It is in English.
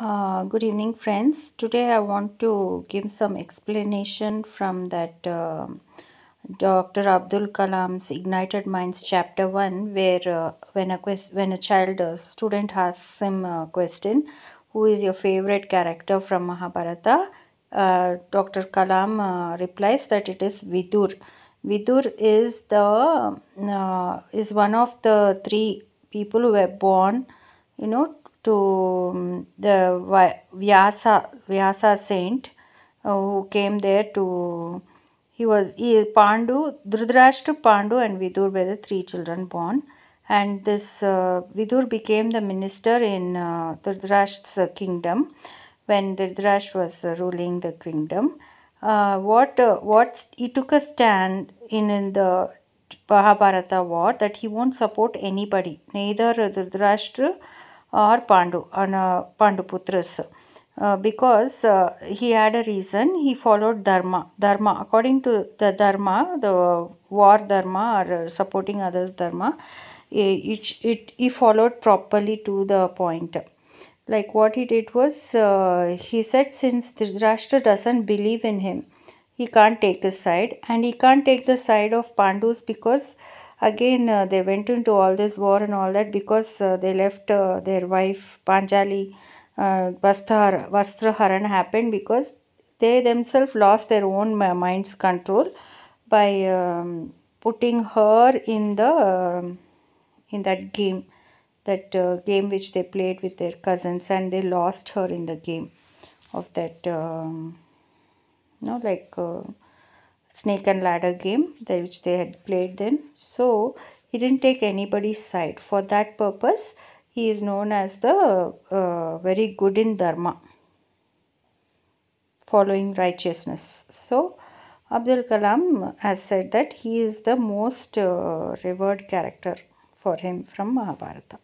Uh, good evening friends today i want to give some explanation from that uh, dr abdul kalam's ignited minds chapter 1 where uh, when a quest when a child uh, student asks him a question who is your favorite character from mahabharata uh, dr kalam uh, replies that it is vidur vidur is the is one of the three people who were born you know to um, the Vyasa Vyasa saint uh, who came there to he was he, Pandu to Pandu and Vidur were the three children born and this uh, Vidur became the minister in uh, Dhritarashtra's kingdom when Dhritarashtra was uh, ruling the kingdom uh, what uh, what he took a stand in, in the Mahabharata war that he won't support anybody neither Dhritarashtra or Pandu, on, uh, putras, Uh, because uh, he had a reason, he followed dharma. Dharma, according to the dharma, the war dharma or uh, supporting others dharma, eh, it, it, he followed properly to the point. Like what he did was, uh, he said since Dhritarashtra doesn't believe in him, he can't take his side and he can't take the side of Pandus because again uh, they went into all this war and all that because uh, they left uh, their wife Panjali uh, Vastra, Vastraharan happened because they themselves lost their own uh, mind's control by um, putting her in the um, in that game that uh, game which they played with their cousins and they lost her in the game of that um, you know like uh, snake and ladder game that which they had played then. So he didn't take anybody's side. For that purpose, he is known as the uh, very good in dharma, following righteousness. So Abdul Kalam has said that he is the most uh, revered character for him from Mahabharata.